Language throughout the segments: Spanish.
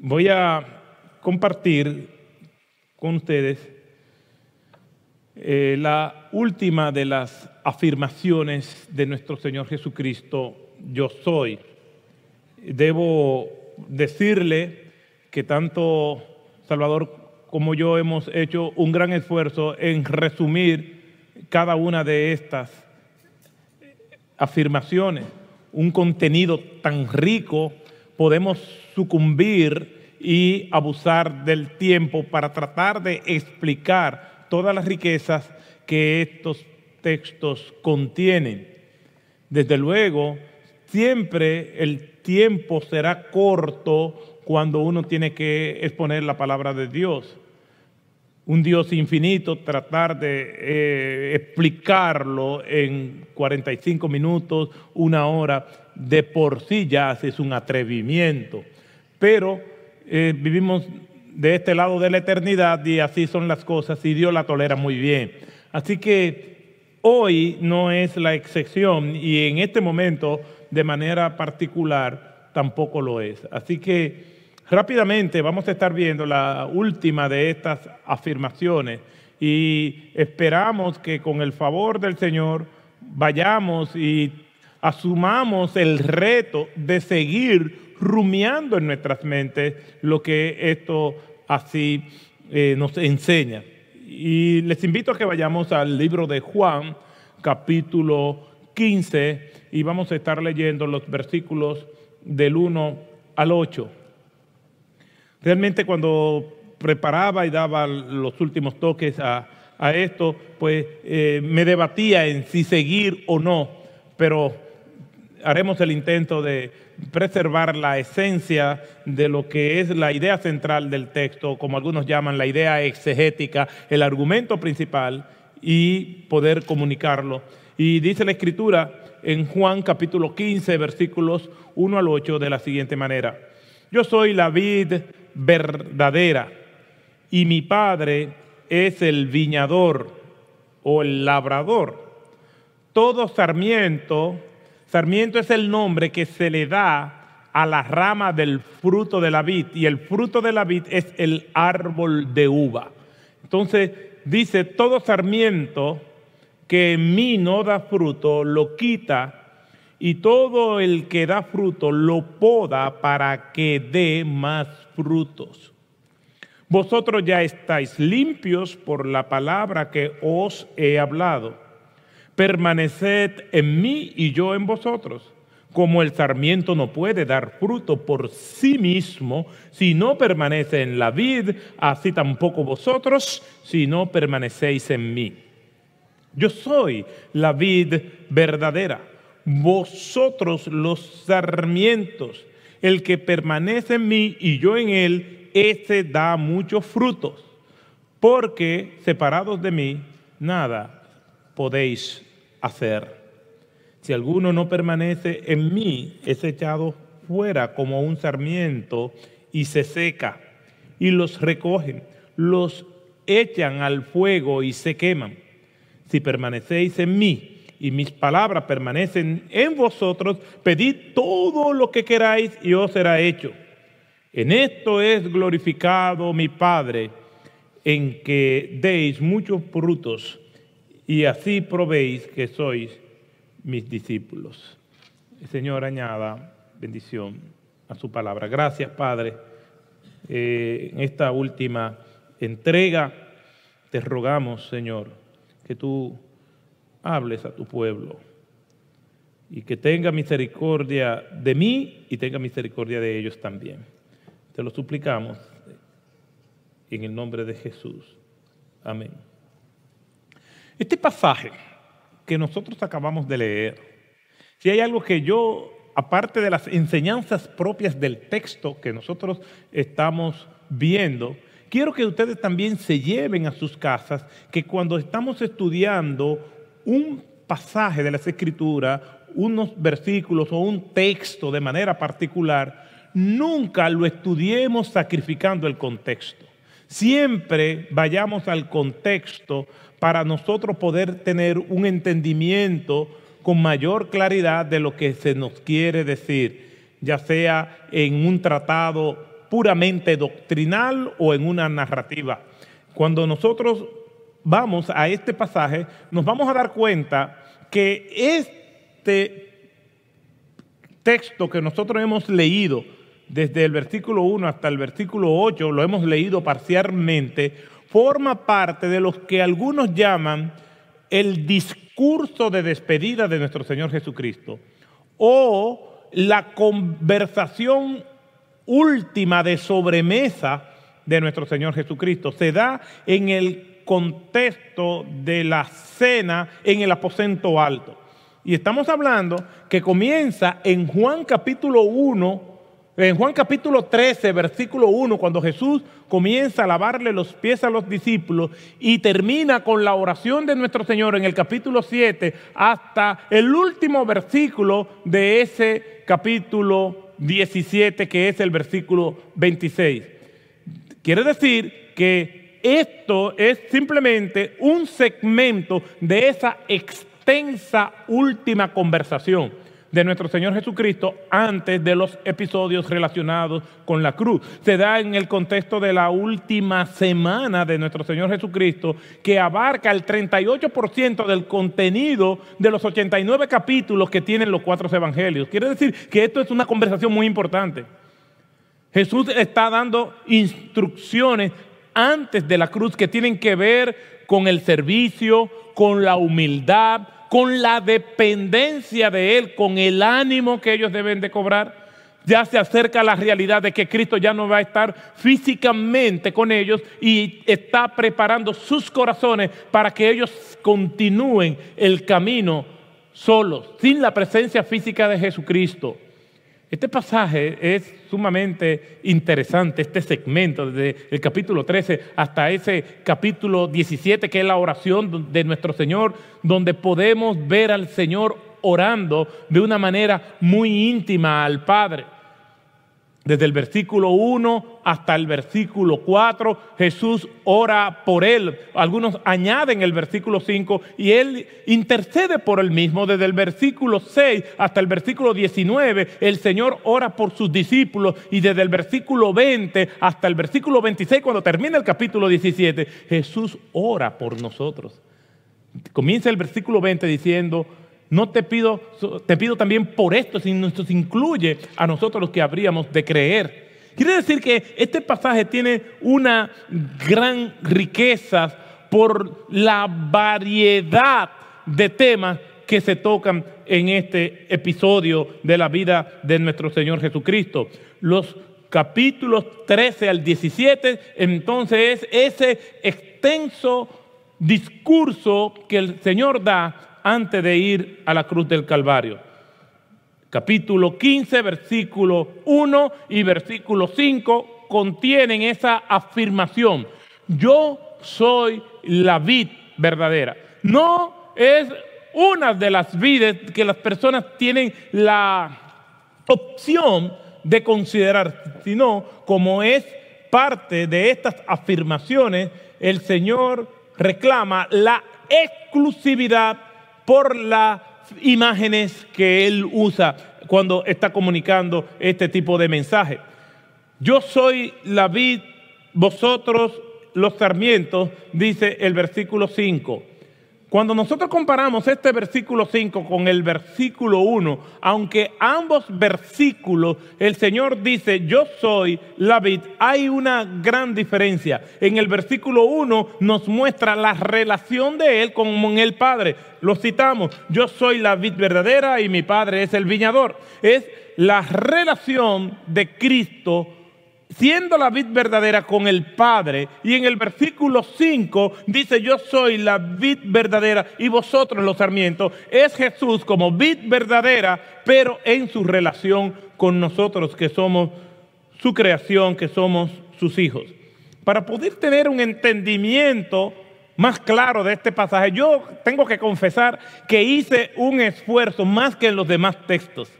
voy a compartir con ustedes eh, la última de las afirmaciones de nuestro Señor Jesucristo, yo soy. Debo decirle que tanto Salvador como yo hemos hecho un gran esfuerzo en resumir cada una de estas eh, afirmaciones, un contenido tan rico podemos sucumbir y abusar del tiempo para tratar de explicar todas las riquezas que estos textos contienen. Desde luego, siempre el tiempo será corto cuando uno tiene que exponer la palabra de Dios. Un Dios infinito, tratar de eh, explicarlo en 45 minutos, una hora, de por sí ya es un atrevimiento. Pero eh, vivimos de este lado de la eternidad y así son las cosas y Dios la tolera muy bien. Así que hoy no es la excepción y en este momento de manera particular tampoco lo es. Así que rápidamente vamos a estar viendo la última de estas afirmaciones y esperamos que con el favor del Señor vayamos y asumamos el reto de seguir rumiando en nuestras mentes lo que esto así eh, nos enseña. Y les invito a que vayamos al libro de Juan, capítulo 15, y vamos a estar leyendo los versículos del 1 al 8. Realmente cuando preparaba y daba los últimos toques a, esto, pues eh, me debatía en si seguir o no, pero haremos el intento de preservar la esencia de lo que es la idea central del texto, como algunos llaman la idea exegética, el argumento principal, y poder comunicarlo. Y dice la escritura en Juan capítulo 15, versículos 1 al 8, de la siguiente manera. Yo soy la vid verdadera y mi padre es el viñador o el labrador. Todo sarmiento Sarmiento es el nombre que se le da a la rama del fruto de la vid y el fruto de la vid es el árbol de uva. Entonces dice, todo sarmiento que en mí no da fruto lo quita y todo el que da fruto lo poda para que dé más frutos. Vosotros ya estáis limpios por la palabra que os he hablado permaneced en mí y yo en vosotros. Como el sarmiento no puede dar fruto por sí mismo si no permanece en la vid, así tampoco vosotros si no permanecéis en mí. Yo soy la vid verdadera, vosotros los sarmientos. El que permanece en mí y yo en él, éste da muchos frutos, porque separados de mí, nada podéis hacer. Si alguno no permanece en mí, es echado fuera como un sarmiento y se seca. Y los recogen, los echan al fuego y se queman. Si permanecéis en mí y mis palabras permanecen en vosotros, pedid todo lo que queráis y os será hecho. En esto es glorificado mi Padre, en que deis muchos frutos y así probéis que sois mis discípulos. El Señor añada bendición a su palabra. Gracias, Padre, eh, en esta última entrega. Te rogamos, Señor, que tú hables a tu pueblo y que tenga misericordia de mí y tenga misericordia de ellos también. Te lo suplicamos en el nombre de Jesús. Amén. Este pasaje que nosotros acabamos de leer, si hay algo que yo, aparte de las enseñanzas propias del texto que nosotros estamos viendo, quiero que ustedes también se lleven a sus casas que cuando estamos estudiando un pasaje de las escrituras, unos versículos o un texto de manera particular, nunca lo estudiemos sacrificando el contexto. Siempre vayamos al contexto para nosotros poder tener un entendimiento con mayor claridad de lo que se nos quiere decir, ya sea en un tratado puramente doctrinal o en una narrativa. Cuando nosotros vamos a este pasaje, nos vamos a dar cuenta que este texto que nosotros hemos leído, desde el versículo 1 hasta el versículo 8, lo hemos leído parcialmente, forma parte de los que algunos llaman el discurso de despedida de nuestro Señor Jesucristo o la conversación última de sobremesa de nuestro Señor Jesucristo. Se da en el contexto de la cena en el aposento alto. Y estamos hablando que comienza en Juan capítulo 1, en Juan capítulo 13, versículo 1, cuando Jesús comienza a lavarle los pies a los discípulos y termina con la oración de nuestro Señor en el capítulo 7 hasta el último versículo de ese capítulo 17, que es el versículo 26. Quiere decir que esto es simplemente un segmento de esa extensa última conversación de nuestro Señor Jesucristo antes de los episodios relacionados con la cruz. Se da en el contexto de la última semana de nuestro Señor Jesucristo, que abarca el 38% del contenido de los 89 capítulos que tienen los cuatro evangelios. Quiere decir que esto es una conversación muy importante. Jesús está dando instrucciones antes de la cruz que tienen que ver con el servicio, con la humildad, con la dependencia de Él, con el ánimo que ellos deben de cobrar. Ya se acerca la realidad de que Cristo ya no va a estar físicamente con ellos y está preparando sus corazones para que ellos continúen el camino solos, sin la presencia física de Jesucristo. Este pasaje es sumamente interesante, este segmento, desde el capítulo 13 hasta ese capítulo 17, que es la oración de nuestro Señor, donde podemos ver al Señor orando de una manera muy íntima al Padre. Desde el versículo 1 hasta el versículo 4, Jesús ora por él. Algunos añaden el versículo 5 y él intercede por él mismo. Desde el versículo 6 hasta el versículo 19, el Señor ora por sus discípulos. Y desde el versículo 20 hasta el versículo 26, cuando termina el capítulo 17, Jesús ora por nosotros. Comienza el versículo 20 diciendo, no te pido, te pido también por esto, sino esto incluye a nosotros los que habríamos de creer. Quiere decir que este pasaje tiene una gran riqueza por la variedad de temas que se tocan en este episodio de la vida de nuestro Señor Jesucristo. Los capítulos 13 al 17, entonces es ese extenso discurso que el Señor da antes de ir a la cruz del Calvario. Capítulo 15, versículo 1 y versículo 5 contienen esa afirmación. Yo soy la vid verdadera. No es una de las vides que las personas tienen la opción de considerar, sino como es parte de estas afirmaciones, el Señor reclama la exclusividad por las imágenes que él usa cuando está comunicando este tipo de mensaje. Yo soy la vid, vosotros los sarmientos, dice el versículo 5. Cuando nosotros comparamos este versículo 5 con el versículo 1, aunque ambos versículos el Señor dice, yo soy la vid, hay una gran diferencia. En el versículo 1 nos muestra la relación de Él con el Padre. Lo citamos, yo soy la vid verdadera y mi Padre es el viñador. Es la relación de Cristo siendo la vid verdadera con el Padre. Y en el versículo 5 dice, yo soy la vid verdadera y vosotros los sarmientos. Es Jesús como vid verdadera, pero en su relación con nosotros que somos su creación, que somos sus hijos. Para poder tener un entendimiento más claro de este pasaje, yo tengo que confesar que hice un esfuerzo más que en los demás textos.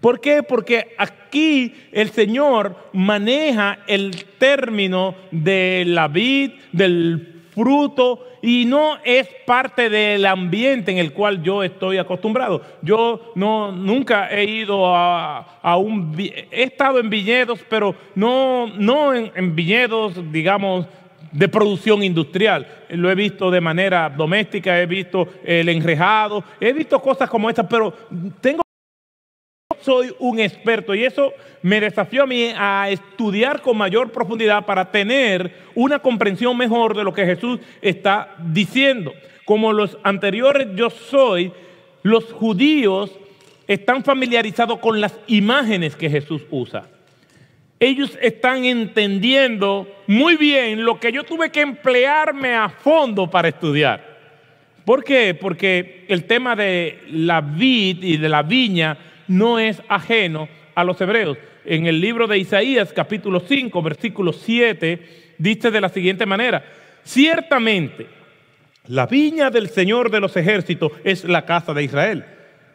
¿Por qué? Porque aquí el Señor maneja el término de la vid, del fruto, y no es parte del ambiente en el cual yo estoy acostumbrado. Yo no, nunca he ido a, un... He estado en viñedos, pero no, no en, en viñedos, digamos, de producción industrial. Lo he visto de manera doméstica, he visto el enrejado, he visto cosas como estas, pero tengo soy un experto y eso me desafió a mí a estudiar con mayor profundidad para tener una comprensión mejor de lo que Jesús está diciendo. Como los anteriores yo soy, los judíos están familiarizados con las imágenes que Jesús usa. Ellos están entendiendo muy bien lo que yo tuve que emplearme a fondo para estudiar. ¿Por qué? Porque el tema de la vid y de la viña no es ajeno a los hebreos. En el libro de Isaías capítulo 5 versículo 7 dice de la siguiente manera, ciertamente la viña del Señor de los ejércitos es la casa de Israel.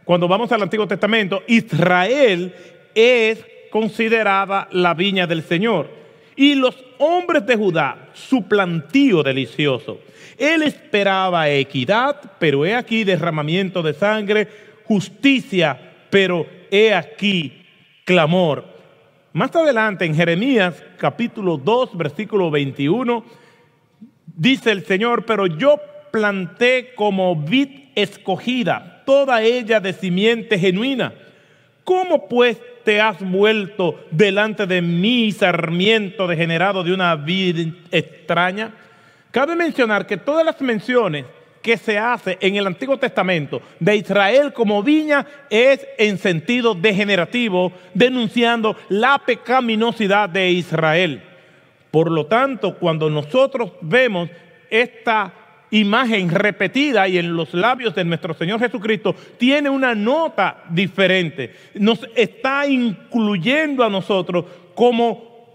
Cuando vamos al Antiguo Testamento, Israel es considerada la viña del Señor. Y los hombres de Judá, su plantío delicioso. Él esperaba equidad, pero he aquí derramamiento de sangre, justicia pero he aquí clamor. Más adelante en Jeremías capítulo 2 versículo 21 dice el Señor, pero yo planté como vid escogida, toda ella de simiente genuina. ¿Cómo pues te has vuelto delante de mí, sarmiento degenerado de una vid extraña? Cabe mencionar que todas las menciones que se hace en el Antiguo Testamento de Israel como viña es en sentido degenerativo, denunciando la pecaminosidad de Israel. Por lo tanto, cuando nosotros vemos esta imagen repetida y en los labios de nuestro Señor Jesucristo, tiene una nota diferente. Nos está incluyendo a nosotros como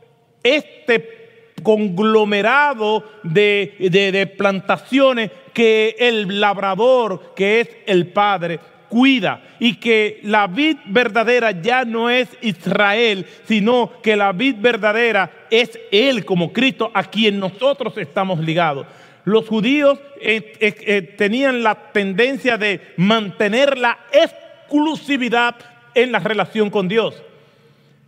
este conglomerado de, de plantaciones que el labrador, que es el Padre, cuida y que la vid verdadera ya no es Israel, sino que la vid verdadera es Él como Cristo a quien nosotros estamos ligados. Los judíos eh, eh, eh, tenían la tendencia de mantener la exclusividad en la relación con Dios.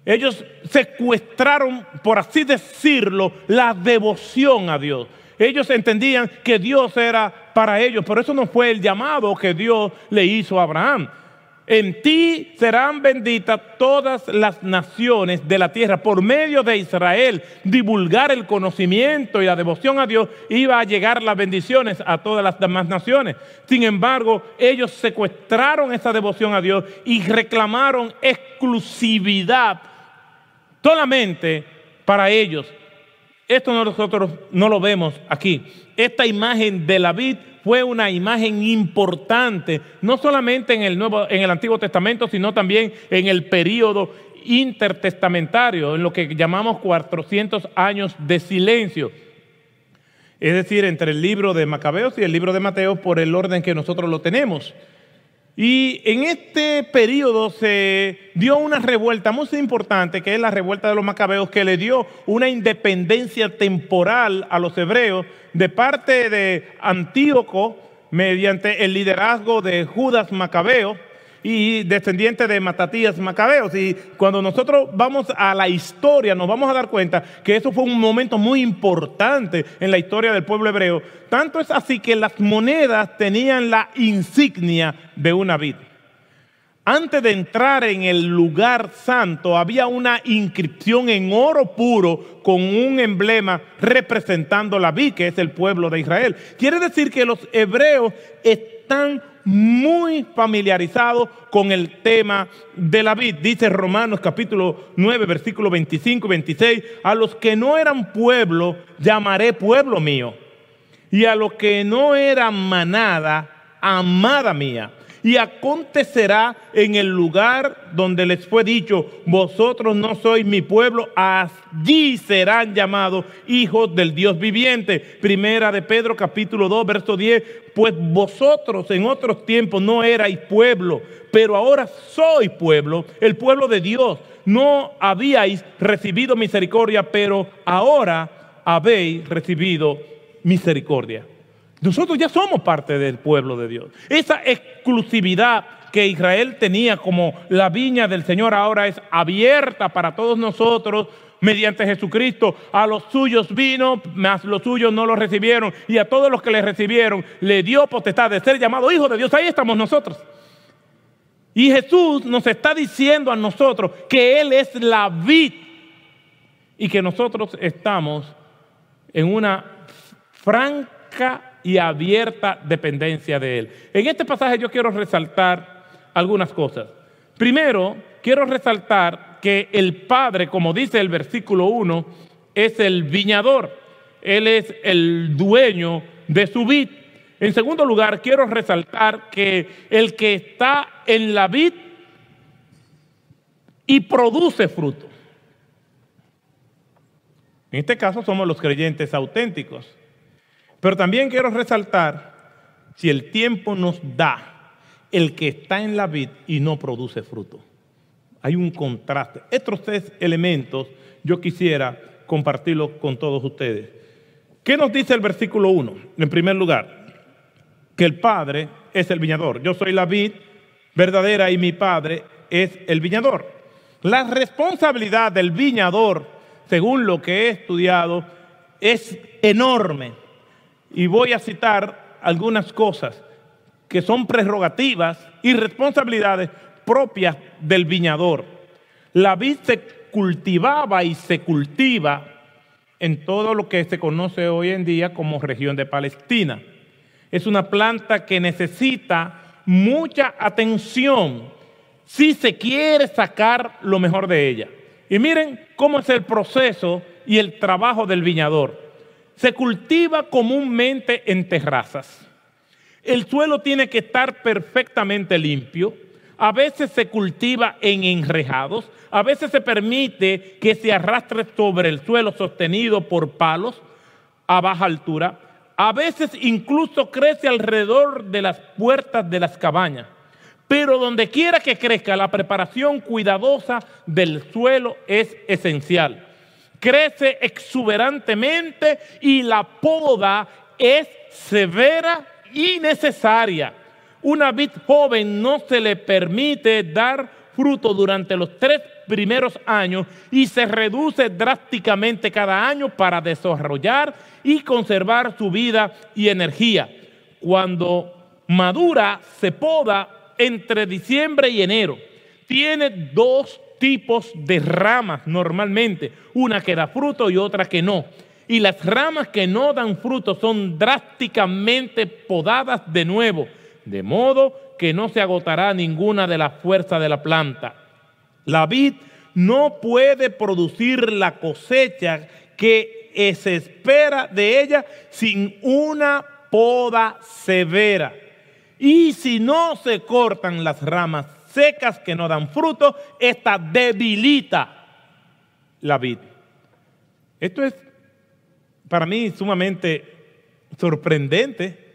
Ellos secuestraron, por así decirlo, la devoción a Dios. Ellos entendían que Dios era para ellos, pero eso no fue el llamado que Dios le hizo a Abraham. En ti serán benditas todas las naciones de la tierra. Por medio de Israel, divulgar el conocimiento y la devoción a Dios, iba a llegar las bendiciones a todas las demás naciones. Sin embargo, ellos secuestraron esa devoción a Dios y reclamaron exclusividad solamente para ellos. Esto nosotros no lo vemos aquí. Esta imagen de la vid fue una imagen importante, no solamente en el, en el Antiguo Testamento, sino también en el periodo intertestamentario, en lo que llamamos 400 años de silencio. Es decir, entre el libro de Macabeos y el libro de Mateo por el orden que nosotros lo tenemos. Y en este periodo se dio una revuelta muy importante, que es la revuelta de los macabeos, que le dio una independencia temporal a los hebreos de parte de Antíoco mediante el liderazgo de Judas Macabeo y descendiente de Matatías Macabeos. Y cuando nosotros vamos a la historia, nos vamos a dar cuenta que eso fue un momento muy importante en la historia del pueblo hebreo. Tanto es así que las monedas tenían la insignia de una vid. Antes de entrar en el lugar santo había una inscripción en oro puro con un emblema representando la vid, que es el pueblo de Israel. Quiere decir que los hebreos están muy familiarizado con el tema de la vid. Dice Romanos capítulo 9, versículo 25 y 26, a los que no eran pueblo, llamaré pueblo mío. Y a los que no eran manada, amada mía y acontecerá en el lugar donde les fue dicho, vosotros no sois mi pueblo, allí serán llamados hijos del Dios viviente. Primera de Pedro capítulo 2, verso 10, pues vosotros en otros tiempos no erais pueblo, pero ahora sois pueblo, el pueblo de Dios. No habíais recibido misericordia, pero ahora habéis recibido misericordia. Nosotros ya somos parte del pueblo de Dios. Esa exclusividad que Israel tenía como la viña del Señor ahora es abierta para todos nosotros mediante Jesucristo. A los suyos vino, mas los suyos no lo recibieron. Y a todos los que le recibieron le dio potestad de ser llamado hijo de Dios. Ahí estamos nosotros. Y Jesús nos está diciendo a nosotros que Él es la vid y que nosotros estamos en una franca y abierta dependencia de Él. En este pasaje yo quiero resaltar algunas cosas. Primero, quiero resaltar que el Padre, como dice el versículo 1, es el viñador, Él es el dueño de su vid. En segundo lugar, quiero resaltar que el que está en la vid y produce fruto. En este caso somos los creyentes auténticos. Pero también quiero resaltar, si el tiempo nos da, el que está en la vid y no produce fruto. Hay un contraste. Estos tres elementos yo quisiera compartirlos con todos ustedes. ¿Qué nos dice el versículo 1? En primer lugar, que el Padre es el viñador. Yo soy la vid verdadera y mi Padre es el viñador. La responsabilidad del viñador, según lo que he estudiado, es enorme. Y voy a citar algunas cosas que son prerrogativas y responsabilidades propias del viñador. La vid se cultivaba y se cultiva en todo lo que se conoce hoy en día como región de Palestina. Es una planta que necesita mucha atención si se quiere sacar lo mejor de ella. Y miren cómo es el proceso y el trabajo del viñador se cultiva comúnmente en terrazas. El suelo tiene que estar perfectamente limpio. A veces se cultiva en enrejados, a veces se permite que se arrastre sobre el suelo sostenido por palos a baja altura. A veces incluso crece alrededor de las puertas de las cabañas. Pero donde quiera que crezca, la preparación cuidadosa del suelo es esencial crece exuberantemente y la poda es severa y necesaria. Una vid joven no se le permite dar fruto durante los tres primeros años y se reduce drásticamente cada año para desarrollar y conservar su vida y energía. Cuando madura, se poda entre diciembre y enero. Tiene dos tipos de ramas normalmente, una que da fruto y otra que no. Y las ramas que no dan fruto son drásticamente podadas de nuevo, de modo que no se agotará ninguna de las fuerzas de la planta. La vid no puede producir la cosecha que eh, se espera de ella sin una poda severa. Y si no se cortan las ramas secas que no dan fruto, esta debilita la vid. Esto es para mí sumamente sorprendente.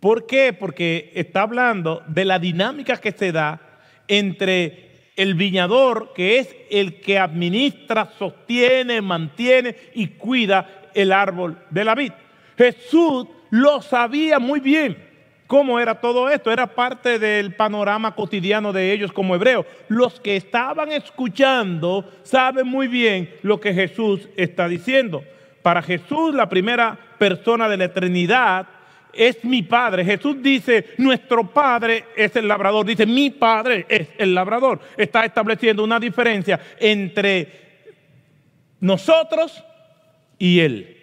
¿Por qué? Porque está hablando de la dinámica que se da entre el viñador, que es el que administra, sostiene, mantiene y cuida el árbol de la vid. Jesús lo sabía muy bien. ¿Cómo era todo esto? Era parte del panorama cotidiano de ellos como hebreos. Los que estaban escuchando saben muy bien lo que Jesús está diciendo. Para Jesús, la primera persona de la eternidad, es mi padre. Jesús dice, nuestro padre es el labrador. Dice, mi padre es el labrador. Está estableciendo una diferencia entre nosotros y él.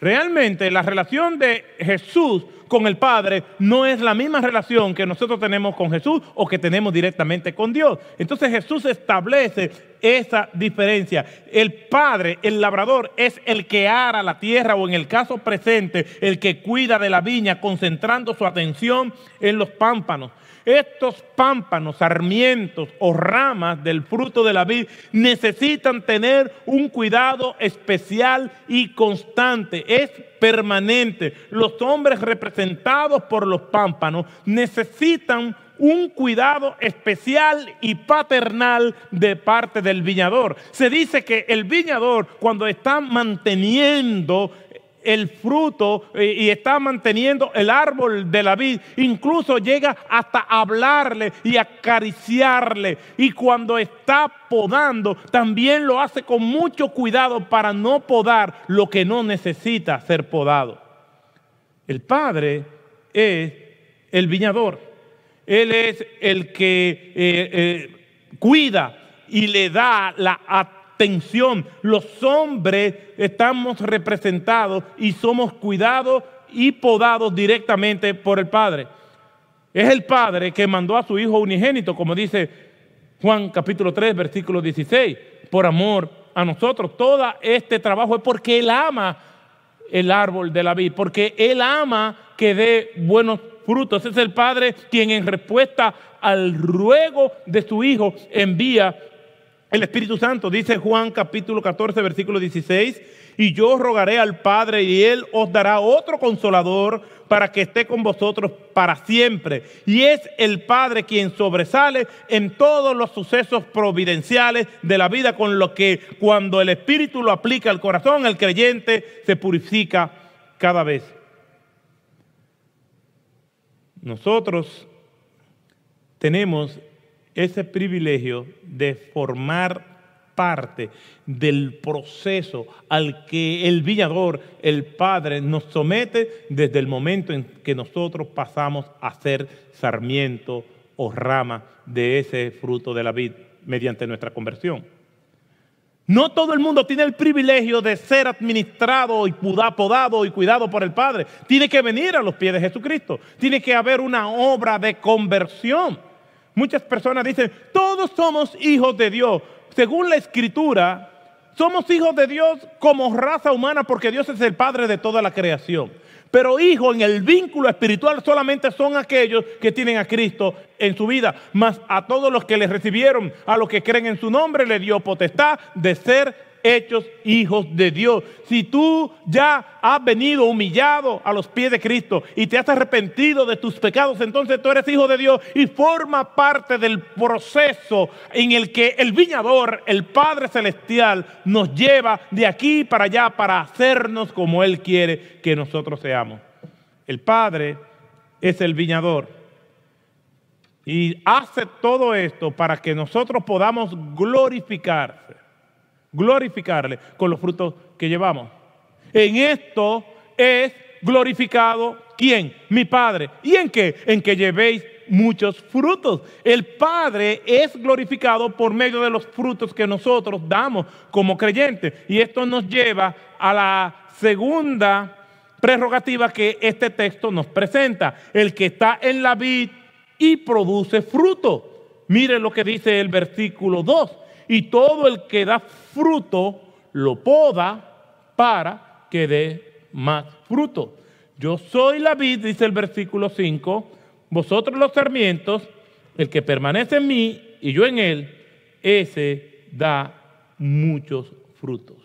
Realmente la relación de Jesús con el Padre no es la misma relación que nosotros tenemos con Jesús o que tenemos directamente con Dios. Entonces Jesús establece esa diferencia. El padre, el labrador, es el que ara la tierra o en el caso presente, el que cuida de la viña, concentrando su atención en los pámpanos. Estos pámpanos, sarmientos o ramas del fruto de la vid necesitan tener un cuidado especial y constante. Es permanente. Los hombres representados por los pámpanos necesitan un cuidado especial y paternal de parte del viñador. Se dice que el viñador cuando está manteniendo el fruto eh, y está manteniendo el árbol de la vid. Incluso llega hasta hablarle y acariciarle. Y cuando está podando, también lo hace con mucho cuidado para no podar lo que no necesita ser podado. El Padre es el viñador. Él es el que eh, eh, cuida y le da la atención. Los hombres estamos representados y somos cuidados y podados directamente por el Padre. Es el Padre que mandó a su Hijo unigénito, como dice Juan capítulo 3, versículo 16, por amor a nosotros. Todo este trabajo es porque Él ama el árbol de la vida, porque Él ama que dé buenos frutos. Es el Padre quien en respuesta al ruego de su Hijo envía el Espíritu Santo. Dice Juan capítulo 14, versículo 16, y yo rogaré al Padre y Él os dará otro consolador para que esté con vosotros para siempre. Y es el Padre quien sobresale en todos los sucesos providenciales de la vida, con lo que cuando el Espíritu lo aplica al corazón, el creyente se purifica cada vez nosotros tenemos ese privilegio de formar parte del proceso al que el viñador, el Padre, nos somete desde el momento en que nosotros pasamos a ser sarmiento o rama de ese fruto de la vid mediante nuestra conversión. No todo el mundo tiene el privilegio de ser administrado y podado y cuidado por el Padre. Tiene que venir a los pies de Jesucristo. Tiene que haber una obra de conversión. Muchas personas dicen, todos somos hijos de Dios. Según la escritura, somos hijos de Dios como raza humana porque Dios es el Padre de toda la creación. Pero hijo, en el vínculo espiritual solamente son aquellos que tienen a Cristo en su vida. Mas a todos los que le recibieron, a los que creen en su nombre, le dio potestad de ser hechos hijos de Dios. Si tú ya has venido humillado a los pies de Cristo y te has arrepentido de tus pecados, entonces tú eres hijo de Dios y forma parte del proceso en el que el viñador, el Padre Celestial, nos lleva de aquí para allá para hacernos como Él quiere que nosotros seamos. El Padre es el viñador. Y hace todo esto para que nosotros podamos glorificarse glorificarle con los frutos que llevamos. En esto es glorificado quién? Mi Padre. ¿Y en qué? En que llevéis muchos frutos. El Padre es glorificado por medio de los frutos que nosotros damos como creyentes. Y esto nos lleva a la segunda prerrogativa que este texto nos presenta. El que está en la vid y produce fruto. Mire lo que dice el versículo 2 y todo el que da fruto lo poda para que dé más fruto. Yo soy la vid, dice el versículo 5, vosotros los sermientos, el que permanece en mí y yo en él, ese da muchos frutos.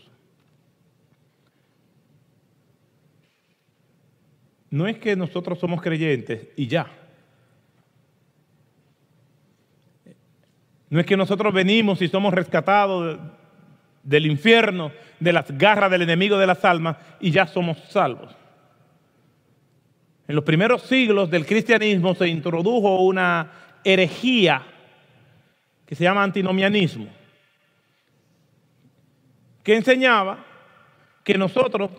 No es que nosotros somos creyentes y ya. No es que nosotros venimos y somos rescatados del infierno, de las garras del enemigo de las almas y ya somos salvos. En los primeros siglos del cristianismo se introdujo una herejía que se llama antinomianismo, que enseñaba que nosotros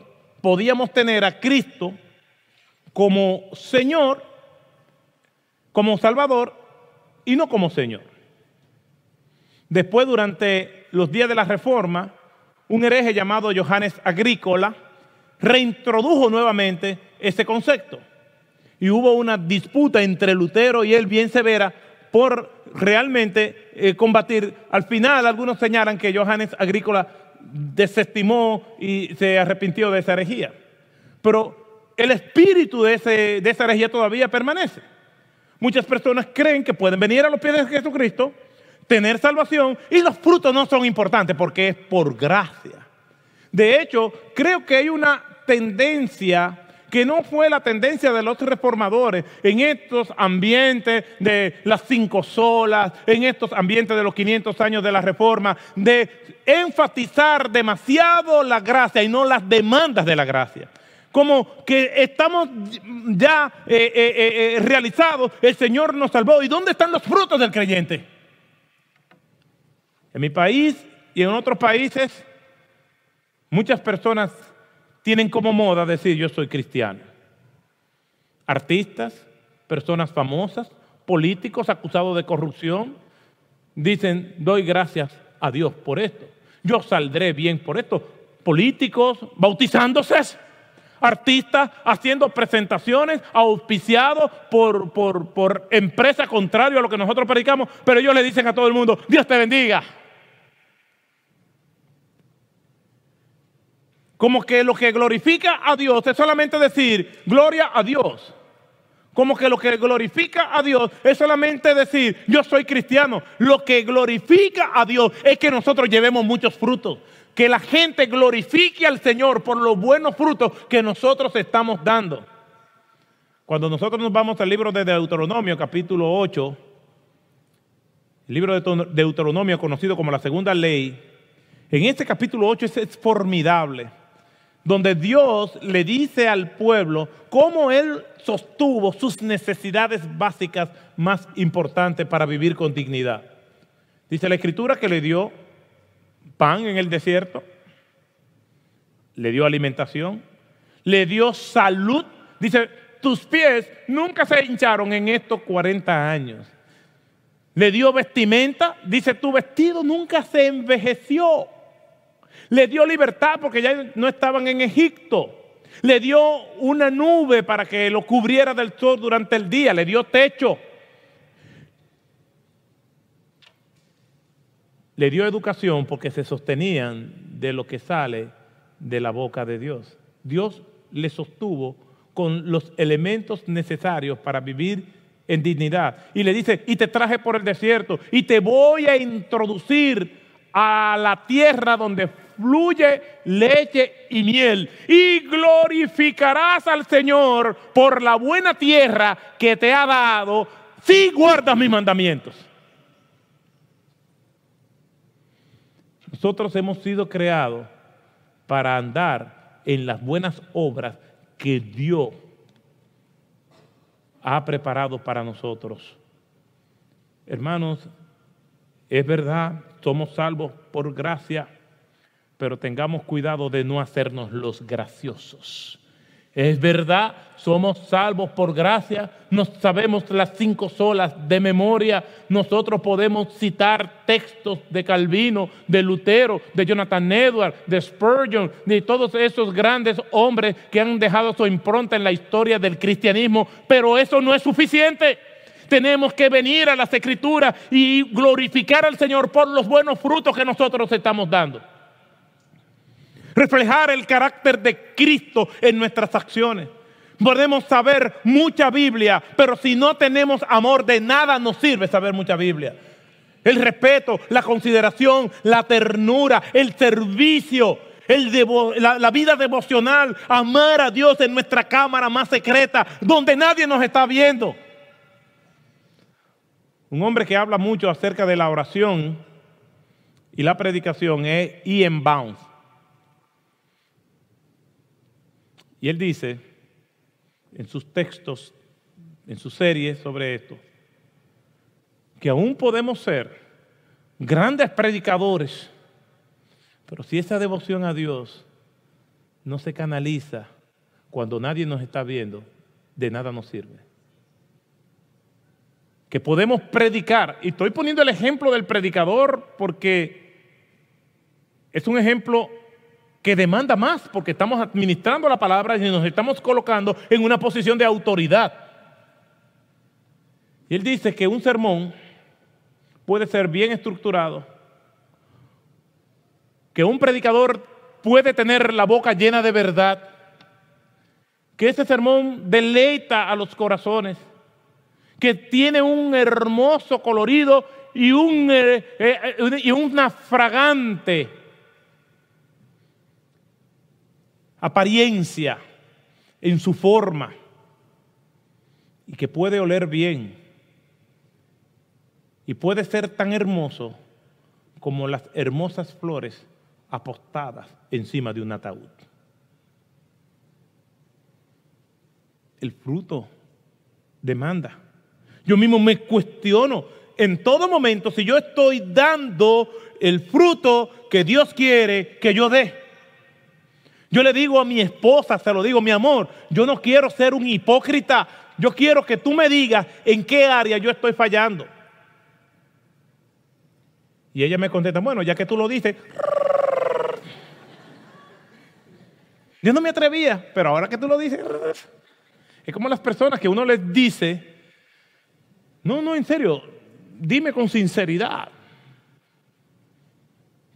podíamos tener a Cristo como Señor, como Salvador y no como Señor. Después, durante los días de la Reforma, un hereje llamado Johannes Agrícola reintrodujo nuevamente ese concepto. Y hubo una disputa entre Lutero y él bien severa por realmente eh, combatir. Al final, algunos señalan que Johannes Agrícola desestimó y se arrepintió de esa herejía. Pero el espíritu de esa herejía todavía permanece. Muchas personas creen que pueden venir a los pies de Jesucristo tener salvación y los frutos no son importantes porque es por gracia. De hecho, creo que hay una tendencia que no fue la tendencia de los reformadores en estos ambientes de las cinco solas, en estos ambientes de los 500 años de la reforma, de enfatizar demasiado la gracia y no las demandas de la gracia. Como que estamos ya eh, eh, eh, realizados, el Señor nos salvó. ¿Y dónde están los frutos del creyente? En mi país y en otros países, muchas personas tienen como moda decir yo soy cristiano. Artistas, personas famosas, políticos acusados de corrupción, dicen doy gracias a Dios por esto. Yo saldré bien por esto. Políticos bautizándose, artistas haciendo presentaciones auspiciados por, por, por empresa contrario a lo que nosotros predicamos, pero ellos le dicen a todo el mundo, Dios te bendiga. Como que lo que glorifica a Dios es solamente decir, gloria a Dios. Como que lo que glorifica a Dios es solamente decir, yo soy cristiano. Lo que glorifica a Dios es que nosotros llevemos muchos frutos. Que la gente glorifique al Señor por los buenos frutos que nosotros estamos dando. Cuando nosotros nos vamos al libro de Deuteronomio, capítulo 8, el libro de Deuteronomio conocido como la segunda ley, en este capítulo 8 es, es formidable donde Dios le dice al pueblo cómo él sostuvo sus necesidades básicas más importantes para vivir con dignidad. Dice la escritura que le dio pan en el desierto, le dio alimentación, le dio salud. Dice, tus pies nunca se hincharon en estos 40 años. Le dio vestimenta, dice, tu vestido nunca se envejeció. Le dio libertad porque ya no estaban en Egipto. Le dio una nube para que lo cubriera del sol durante el día. Le dio techo. Le dio educación porque se sostenían de lo que sale de la boca de Dios. Dios le sostuvo con los elementos necesarios para vivir en dignidad. Y le dice, y te traje por el desierto, y te voy a introducir a la tierra donde fluye leche y miel. Y glorificarás al Señor por la buena tierra que te ha dado si guardas mis mandamientos. Nosotros hemos sido creados para andar en las buenas obras que Dios ha preparado para nosotros. Hermanos, es verdad, somos salvos por gracia pero tengamos cuidado de no hacernos los graciosos. Es verdad, somos salvos por gracia, nos sabemos las cinco solas de memoria, nosotros podemos citar textos de Calvino, de Lutero, de Jonathan Edwards, de Spurgeon, de todos esos grandes hombres que han dejado su impronta en la historia del cristianismo, pero eso no es suficiente. Tenemos que venir a las escrituras y glorificar al Señor por los buenos frutos que nosotros estamos dando reflejar el carácter de Cristo en nuestras acciones. Podemos saber mucha Biblia, pero si no tenemos amor, de nada nos sirve saber mucha Biblia. El respeto, la consideración, la ternura, el servicio, la, vida devocional, amar a Dios en nuestra cámara más secreta, donde nadie nos está viendo. Un hombre que habla mucho acerca de la oración y la predicación es Ian Bounce. Y él dice en sus textos, en su serie sobre esto, que aún podemos ser grandes predicadores, pero si esa devoción a Dios no se canaliza cuando nadie nos está viendo, de nada nos sirve. Que podemos predicar, y estoy poniendo el ejemplo del predicador porque es un ejemplo que demanda más porque estamos administrando la palabra y nos estamos colocando en una posición de autoridad. Y él dice que un sermón puede ser bien estructurado, que un predicador puede tener la boca llena de verdad, que ese sermón deleita a los corazones, que tiene un hermoso colorido y, un, eh, eh, y una fragante apariencia, en su forma, y que puede oler bien, y puede ser tan hermoso como las hermosas flores apostadas encima de un ataúd. El fruto demanda. Yo mismo me cuestiono en todo momento si yo estoy dando el fruto que Dios quiere que yo dé. Yo le digo a mi esposa, se lo digo, mi amor, yo no quiero ser un hipócrita. Yo quiero que tú me digas en qué área yo estoy fallando. Y ella me contesta, bueno, ya que tú lo dices, yo no me atrevía, pero ahora que tú lo dices, es como las personas que uno les dice, no, no, en serio, dime con sinceridad.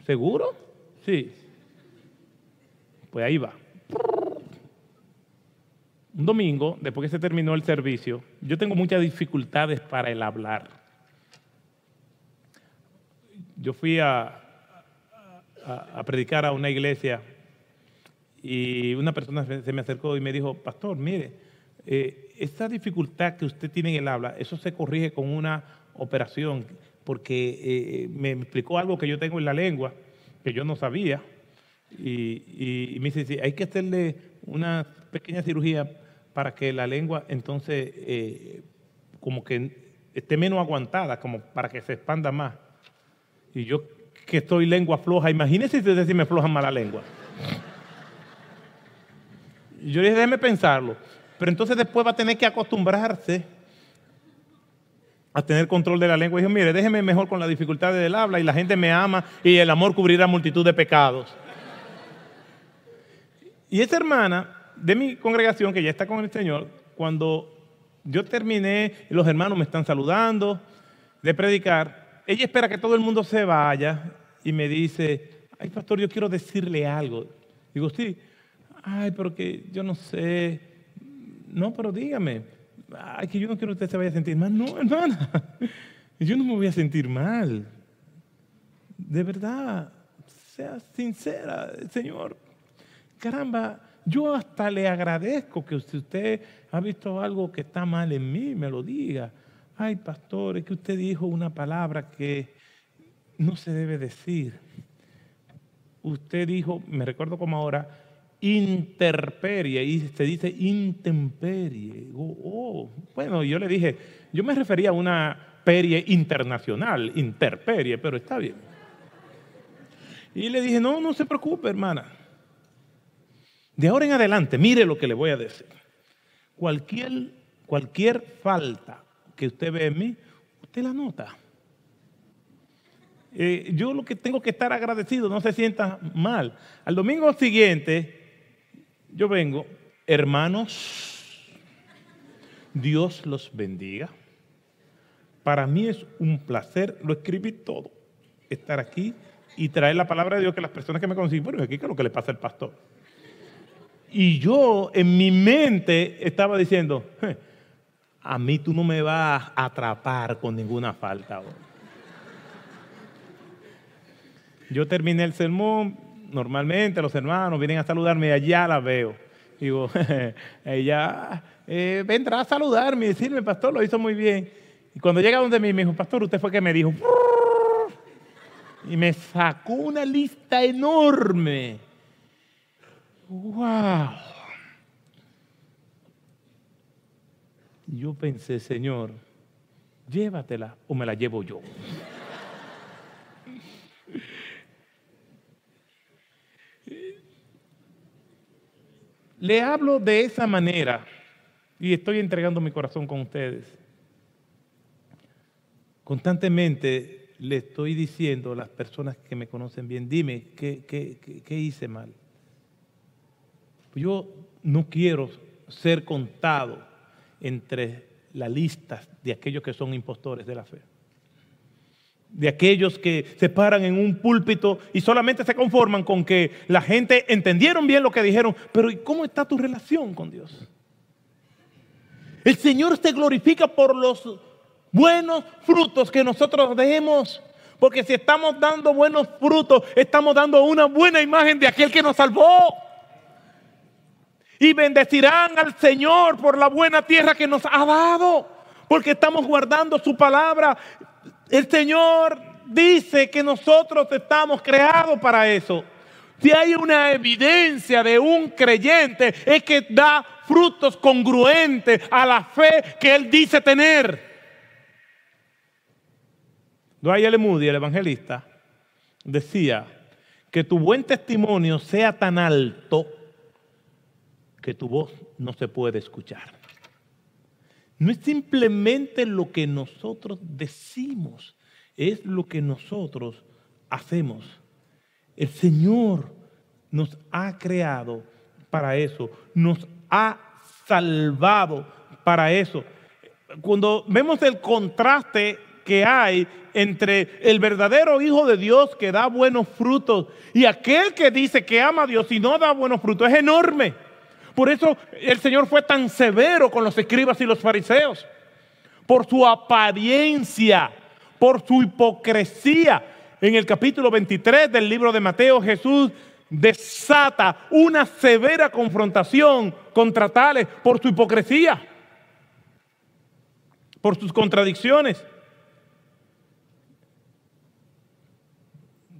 ¿Seguro? Sí. Pues ahí va. Un domingo, después que se terminó el servicio, yo tengo muchas dificultades para el hablar. Yo fui a, a, predicar a una iglesia y una persona se me acercó y me dijo, pastor, mire, eh, esta dificultad que usted tiene en el habla, eso se corrige con una operación, porque eh, me explicó algo que yo tengo en la lengua, que yo no sabía. Y, me dice, hay que hacerle una pequeña cirugía para que la lengua entonces eh, como que esté menos aguantada, como para que se expanda más. Y yo que estoy lengua floja, imagínense ustedes si me flojan la lengua. yo le dije, déjeme pensarlo. Pero entonces después va a tener que acostumbrarse a tener control de la lengua. Y dijo, mire, déjeme mejor con las dificultades del habla y la gente me ama y el amor cubrirá multitud de pecados. Y esta hermana de mi congregación, que ya está con el Señor, cuando yo terminé, los hermanos me están saludando de predicar, ella espera que todo el mundo se vaya y me dice, ay pastor, yo quiero decirle algo. Digo, sí, ay, pero que yo no sé, no, pero dígame, ay, que yo no quiero que usted se vaya a sentir mal. No, hermana, yo no me voy a sentir mal. De verdad, sea sincera, Señor, Caramba, yo hasta le agradezco que si usted ha visto algo que está mal en mí, me lo diga. Ay, pastor, es que usted dijo una palabra que no se debe decir. Usted dijo, me recuerdo como ahora, interperie, y usted dice intemperie. Oh, bueno, yo le dije, yo me refería a una perie internacional, interperie, pero está bien. Y le dije, no, no se preocupe, hermana. De ahora en adelante, mire lo que le voy a decir. Cualquier, cualquier falta que usted ve en mí, usted la nota. Eh, yo lo que tengo que estar agradecido, no se sienta mal. Al domingo siguiente, yo vengo, hermanos, Dios los bendiga. Para mí es un placer, lo escribí todo, estar aquí y traer la palabra de Dios que las personas que me conocen. bueno, aquí qué es lo que le pasa al pastor. Y yo en mi mente estaba diciendo, a mí tú no me vas a atrapar con ninguna falta. Yo terminé el sermón, normalmente los hermanos vienen a saludarme y allá la veo. Digo, ella eh, vendrá a saludarme y decirme, pastor, lo hizo muy bien. Y cuando llega donde mí, me dijo, pastor, usted fue que me dijo. Y me sacó una lista enorme wow. Yo pensé, Señor, llévatela o me la llevo yo. Le hablo de esa manera y estoy entregando mi corazón con ustedes. Constantemente le estoy diciendo a las personas que me conocen bien, dime, ¿qué, qué hice mal? Yo no quiero ser contado entre la lista de aquellos que son impostores de la fe. De aquellos que se paran en un púlpito y solamente se conforman con que la gente entendieron bien lo que dijeron, pero ¿y cómo está tu relación con Dios? El Señor se glorifica por los buenos frutos que nosotros demos. Porque si estamos dando buenos frutos, estamos dando una buena imagen de aquel que nos salvó. Y bendecirán al Señor por la buena tierra que nos ha dado, porque estamos guardando su palabra. El Señor dice que nosotros estamos creados para eso. Si hay una evidencia de un creyente es que da frutos congruentes a la fe que él dice tener. Dwayne L. Moody, el evangelista, decía que tu buen testimonio sea tan alto que tu voz no se puede escuchar. No es simplemente lo que nosotros decimos, es lo que nosotros hacemos. El Señor nos ha creado para eso, nos ha salvado para eso. Cuando vemos el contraste que hay entre el verdadero Hijo de Dios que da buenos frutos y aquel que dice que ama a Dios y no da buenos frutos, es enorme. Por eso el Señor fue tan severo con los escribas y los fariseos. Por su apariencia, por su hipocresía. En el capítulo 23 del libro de Mateo, Jesús desata una severa confrontación contra tales por su hipocresía, por sus contradicciones.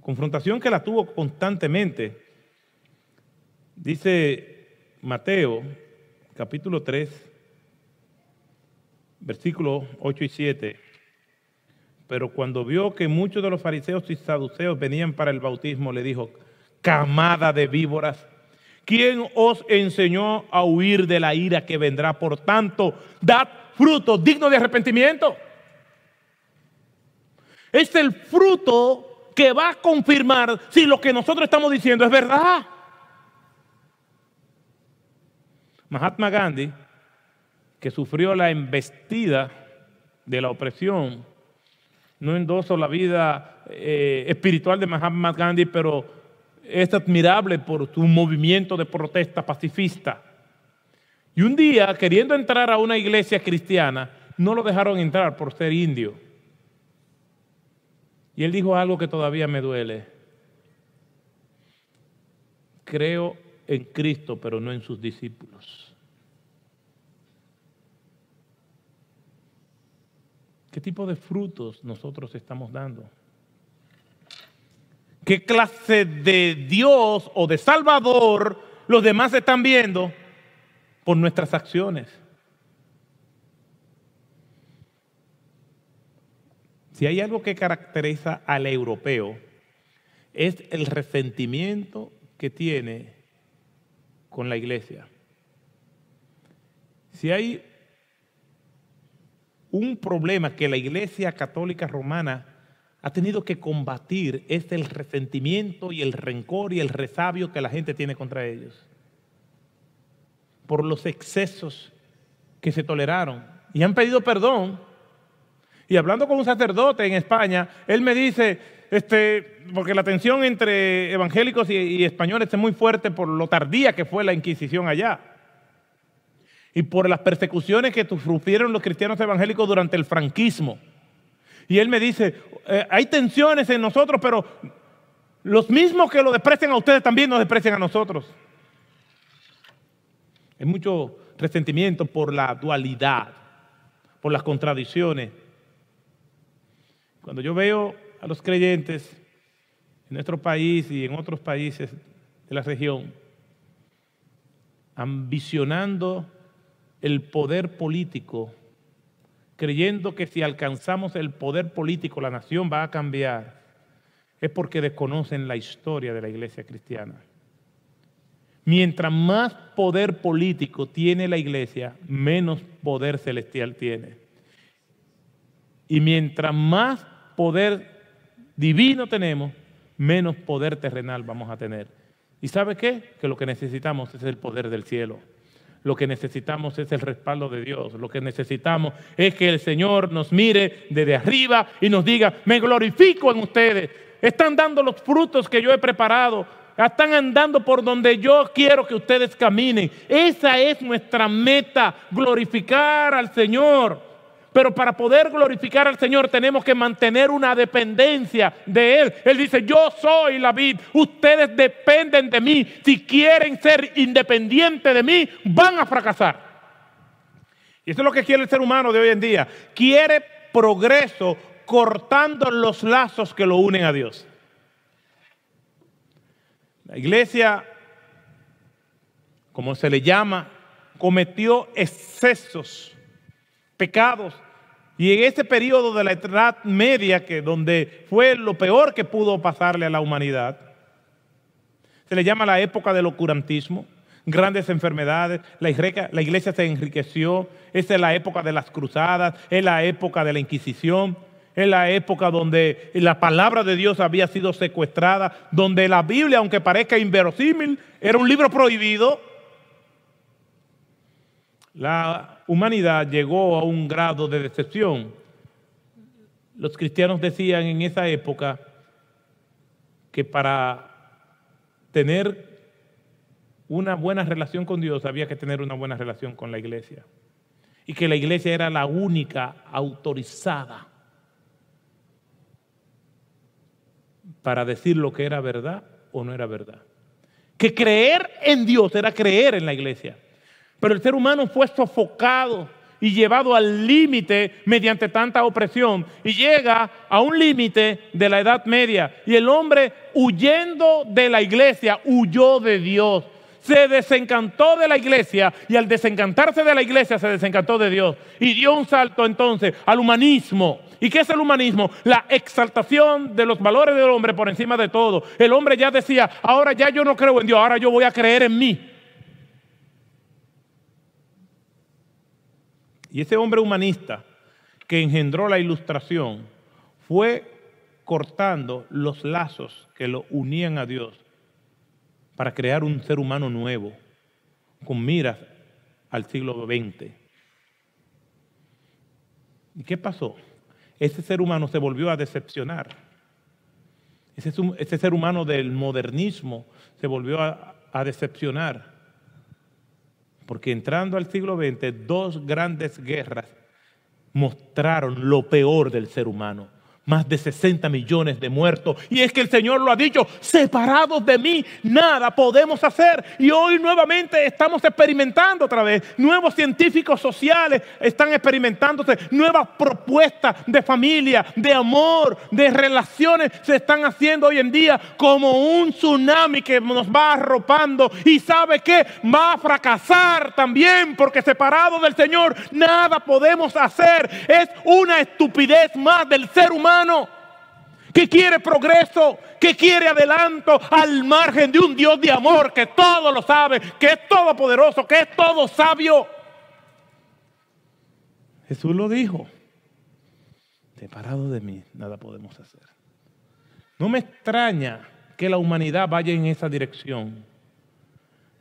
Confrontación que la tuvo constantemente. Dice Mateo, capítulo 3, versículos 8 y 7. Pero cuando vio que muchos de los fariseos y saduceos venían para el bautismo, le dijo, camada de víboras, ¿quién os enseñó a huir de la ira que vendrá? Por tanto, dad fruto digno de arrepentimiento. Es el fruto que va a confirmar si lo que nosotros estamos diciendo es verdad. Mahatma Gandhi, que sufrió la embestida de la opresión, no endoso la vida eh, espiritual de Mahatma Gandhi, pero es admirable por su movimiento de protesta pacifista. Y un día, queriendo entrar a una iglesia cristiana, no lo dejaron entrar por ser indio. Y él dijo algo que todavía me duele. Creo en Cristo, pero no en sus discípulos. ¿Qué tipo de frutos nosotros estamos dando? ¿Qué clase de Dios o de Salvador los demás están viendo por nuestras acciones? Si hay algo que caracteriza al europeo, es el resentimiento que tiene con la iglesia. Si hay un problema que la iglesia católica romana ha tenido que combatir, es el resentimiento y el rencor y el resabio que la gente tiene contra ellos. Por los excesos que se toleraron. Y han pedido perdón, y hablando con un sacerdote en España, él me dice, este, porque la tensión entre evangélicos y, españoles es muy fuerte por lo tardía que fue la Inquisición allá y por las persecuciones que sufrieron los cristianos evangélicos durante el franquismo. Y él me dice, eh, hay tensiones en nosotros, pero los mismos que lo desprecian a ustedes también nos desprecian a nosotros. Hay mucho resentimiento por la dualidad, por las contradicciones, cuando yo veo a los creyentes en nuestro país y en otros países de la región ambicionando el poder político, creyendo que si alcanzamos el poder político la nación va a cambiar, es porque desconocen la historia de la iglesia cristiana. Mientras más poder político tiene la iglesia, menos poder celestial tiene. Y mientras más poder divino tenemos, menos poder terrenal vamos a tener. ¿Y sabe qué? Que lo que necesitamos es el poder del cielo. Lo que necesitamos es el respaldo de Dios. Lo que necesitamos es que el Señor nos mire desde arriba y nos diga, me glorifico en ustedes. Están dando los frutos que yo he preparado. Están andando por donde yo quiero que ustedes caminen. Esa es nuestra meta, glorificar al Señor. Pero para poder glorificar al Señor tenemos que mantener una dependencia de Él. Él dice, yo soy la vid, ustedes dependen de mí. Si quieren ser independientes de mí, van a fracasar. Y eso es lo que quiere el ser humano de hoy en día. Quiere progreso cortando los lazos que lo unen a Dios. La iglesia, como se le llama, cometió excesos pecados. Y en ese periodo de la Edad Media, que donde fue lo peor que pudo pasarle a la humanidad, se le llama la época del ocurantismo, grandes enfermedades, la iglesia, se enriqueció, Esa es la época de las cruzadas, es la época de la Inquisición, es la época donde la palabra de Dios había sido secuestrada, donde la Biblia, aunque parezca inverosímil, era un libro prohibido, la humanidad llegó a un grado de decepción. Los cristianos decían en esa época que para tener una buena relación con Dios había que tener una buena relación con la iglesia. Y que la iglesia era la única autorizada para decir lo que era verdad o no era verdad. Que creer en Dios era creer en la iglesia. Pero el ser humano fue sofocado y llevado al límite mediante tanta opresión. Y llega a un límite de la Edad Media. Y el hombre, huyendo de la iglesia, huyó de Dios. Se desencantó de la iglesia y al desencantarse de la iglesia se desencantó de Dios. Y dio un salto entonces al humanismo. ¿Y qué es el humanismo? La exaltación de los valores del hombre por encima de todo. El hombre ya decía, ahora ya yo no creo en Dios, ahora yo voy a creer en mí. Y ese hombre humanista que engendró la ilustración fue cortando los lazos que lo unían a Dios para crear un ser humano nuevo, con miras al siglo XX. ¿Y qué pasó? Ese ser humano se volvió a decepcionar. Ese, ser humano del modernismo se volvió a decepcionar porque entrando al siglo XX, dos grandes guerras mostraron lo peor del ser humano más de 60 millones de muertos. Y es que el Señor lo ha dicho, separados de mí, nada podemos hacer. Y hoy nuevamente estamos experimentando otra vez. Nuevos científicos sociales están experimentándose, nuevas propuestas de familia, de amor, de relaciones se están haciendo hoy en día como un tsunami que nos va arropando. Y sabe que va a fracasar también, porque separados del Señor, nada podemos hacer. Es una estupidez más del ser humano que quiere progreso, que quiere adelanto al margen de un Dios de amor que todo lo sabe, que es todopoderoso, que es todo sabio. Jesús lo dijo. Separado de mí, nada podemos hacer. No me extraña que la humanidad vaya en esa dirección.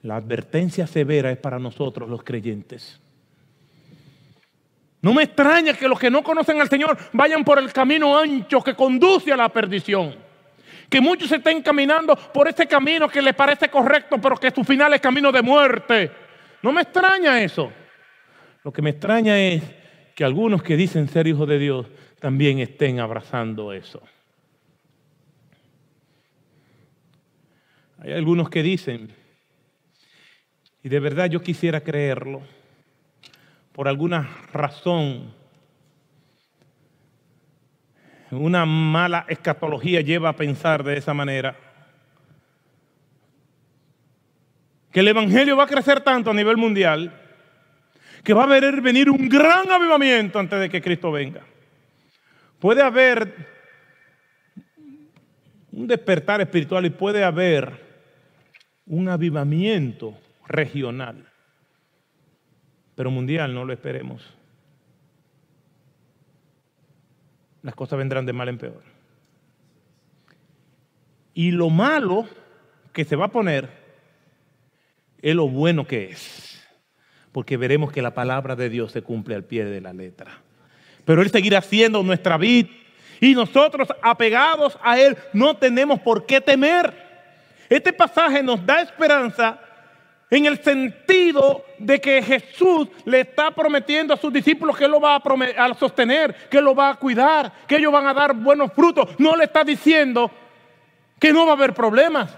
La advertencia severa es para nosotros los creyentes. No me extraña que los que no conocen al Señor vayan por el camino ancho que conduce a la perdición. Que muchos estén caminando por este camino que les parece correcto, pero que su final es camino de muerte. No me extraña eso. Lo que me extraña es que algunos que dicen ser hijos de Dios también estén abrazando eso. Hay algunos que dicen, y de verdad yo quisiera creerlo, por alguna razón, una mala escatología lleva a pensar de esa manera. Que el Evangelio va a crecer tanto a nivel mundial que va a venir un gran avivamiento antes de que Cristo venga. Puede haber un despertar espiritual y puede haber un avivamiento regional pero mundial no lo esperemos. Las cosas vendrán de mal en peor. Y lo malo que se va a poner es lo bueno que es, porque veremos que la palabra de Dios se cumple al pie de la letra. Pero Él seguirá haciendo nuestra vida y nosotros apegados a Él no tenemos por qué temer. Este pasaje nos da esperanza en el sentido de que Jesús le está prometiendo a sus discípulos que lo va a, a, sostener, que lo va a cuidar, que ellos van a dar buenos frutos. No le está diciendo que no va a haber problemas.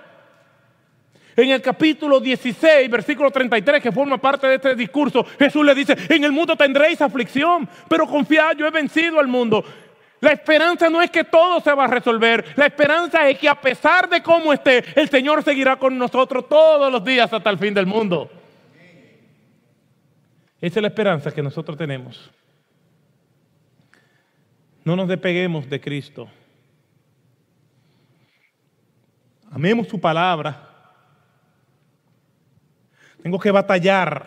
En el capítulo 16, versículo 33, que forma parte de este discurso, Jesús le dice, en el mundo tendréis aflicción, pero confiad, yo he vencido al mundo. La esperanza no es que todo se va a resolver. La esperanza es que a pesar de cómo esté, el Señor seguirá con nosotros todos los días hasta el fin del mundo. Esa es la esperanza que nosotros tenemos. No nos despeguemos de Cristo. Amemos su palabra. Tengo que batallar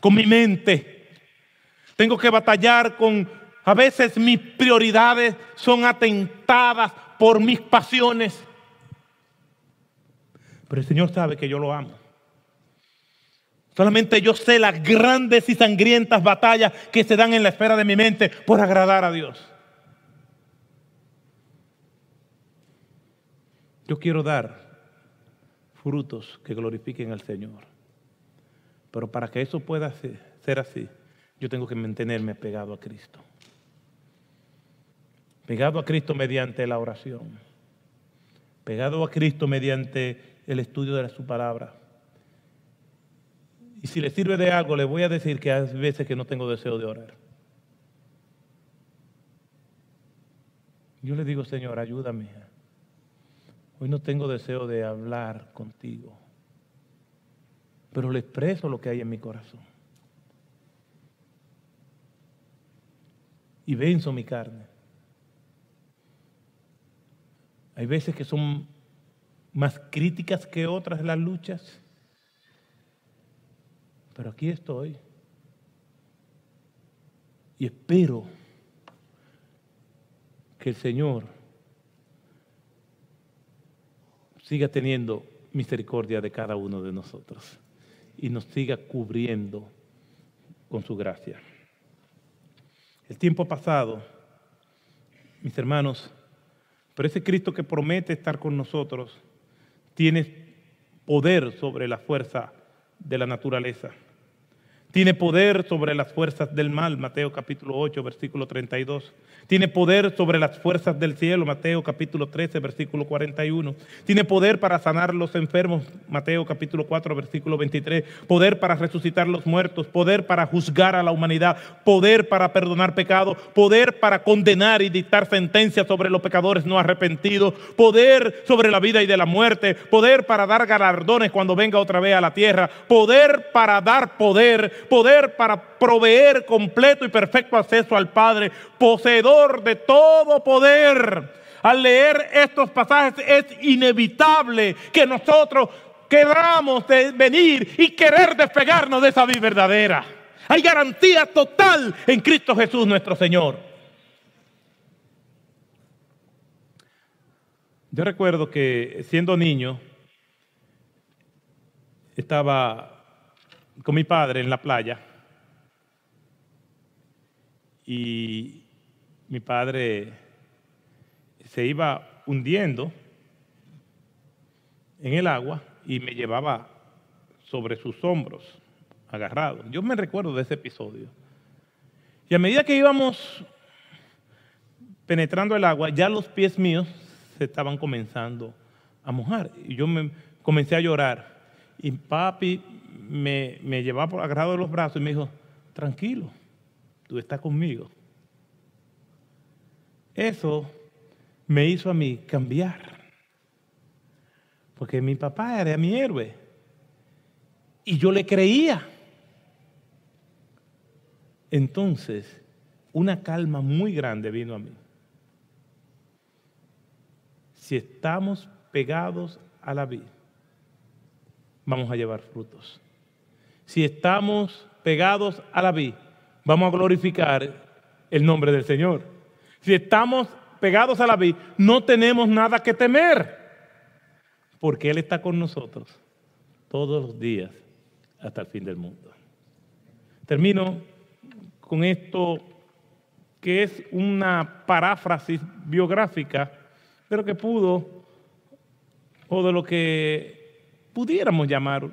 con mi mente. Tengo que batallar con a veces mis prioridades son atentadas por mis pasiones. Pero el Señor sabe que yo lo amo. Solamente yo sé las grandes y sangrientas batallas que se dan en la esfera de mi mente por agradar a Dios. Yo quiero dar frutos que glorifiquen al Señor. Pero para que eso pueda ser así, yo tengo que mantenerme pegado a Cristo pegado a Cristo mediante la oración, pegado a Cristo mediante el estudio de su palabra. Y si le sirve de algo, le voy a decir que hay veces que no tengo deseo de orar. Yo le digo, Señor, ayúdame. Hoy no tengo deseo de hablar contigo, pero le expreso lo que hay en mi corazón. Y venzo mi carne. Hay veces que son más críticas que otras las luchas, pero aquí estoy y espero que el Señor siga teniendo misericordia de cada uno de nosotros y nos siga cubriendo con su gracia. El tiempo pasado, mis hermanos, pero ese Cristo que promete estar con nosotros tiene poder sobre la fuerza de la naturaleza. Tiene poder sobre las fuerzas del mal, Mateo capítulo 8, versículo 32. Tiene poder sobre las fuerzas del cielo, Mateo capítulo 13, versículo 41. Tiene poder para sanar los enfermos, Mateo capítulo 4, versículo 23. Poder para resucitar los muertos, poder para juzgar a la humanidad, poder para perdonar pecado, poder para condenar y dictar sentencias sobre los pecadores no arrepentidos, poder sobre la vida y de la muerte, poder para dar galardones cuando venga otra vez a la tierra, poder para dar poder poder para proveer completo y perfecto acceso al Padre, poseedor de todo poder. Al leer estos pasajes es inevitable que nosotros queramos de venir y querer despegarnos de esa vida verdadera. Hay garantía total en Cristo Jesús nuestro Señor. Yo recuerdo que siendo niño, estaba con mi padre en la playa y mi padre se iba hundiendo en el agua y me llevaba sobre sus hombros, agarrado. Yo me recuerdo de ese episodio. Y a medida que íbamos penetrando el agua, ya los pies míos se estaban comenzando a mojar. Y yo me comencé a llorar. Y papi me, llevaba por agarrado de los brazos y me dijo, tranquilo, tú estás conmigo. Eso me hizo a mí cambiar, porque mi papá era mi héroe y yo le creía. Entonces, una calma muy grande vino a mí. Si estamos pegados a la vida, vamos a llevar frutos. Si estamos pegados a la vi, vamos a glorificar el nombre del Señor. Si estamos pegados a la vida, no tenemos nada que temer, porque Él está con nosotros todos los días hasta el fin del mundo. Termino con esto que es una paráfrasis biográfica, pero que pudo, o de lo que pudiéramos llamar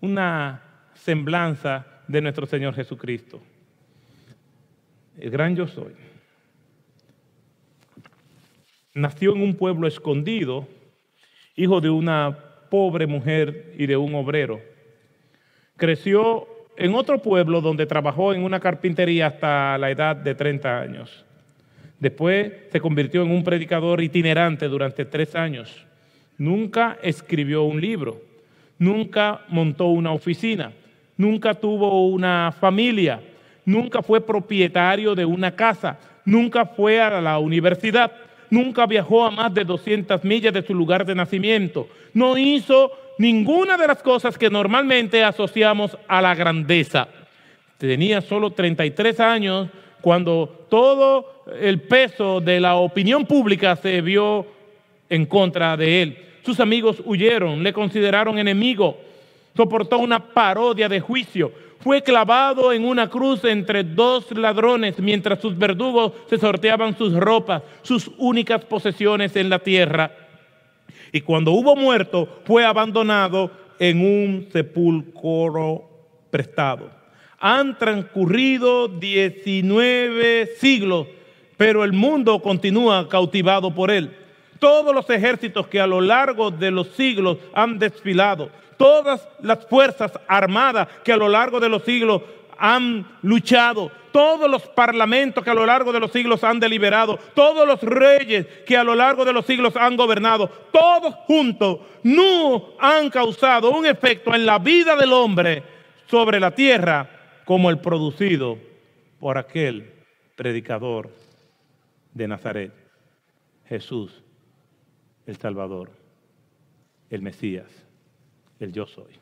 una semblanza de nuestro Señor Jesucristo. El gran yo soy. Nació en un pueblo escondido, hijo de una pobre mujer y de un obrero. Creció en otro pueblo donde trabajó en una carpintería hasta la edad de 30 años. Después se convirtió en un predicador itinerante durante tres años nunca escribió un libro, nunca montó una oficina, nunca tuvo una familia, nunca fue propietario de una casa, nunca fue a la universidad, nunca viajó a más de 200 millas de su lugar de nacimiento, no hizo ninguna de las cosas que normalmente asociamos a la grandeza. Tenía solo 33 años cuando todo el peso de la opinión pública se vio en contra de él sus amigos huyeron, le consideraron enemigo, soportó una parodia de juicio, fue clavado en una cruz entre dos ladrones mientras sus verdugos se sorteaban sus ropas, sus únicas posesiones en la tierra. Y cuando hubo muerto, fue abandonado en un sepulcro prestado. Han transcurrido 19 siglos, pero el mundo continúa cautivado por él todos los ejércitos que a lo largo de los siglos han desfilado, todas las fuerzas armadas que a lo largo de los siglos han luchado, todos los parlamentos que a lo largo de los siglos han deliberado, todos los reyes que a lo largo de los siglos han gobernado, todos juntos no han causado un efecto en la vida del hombre sobre la tierra como el producido por aquel predicador de Nazaret, Jesús el Salvador, el Mesías, el yo soy.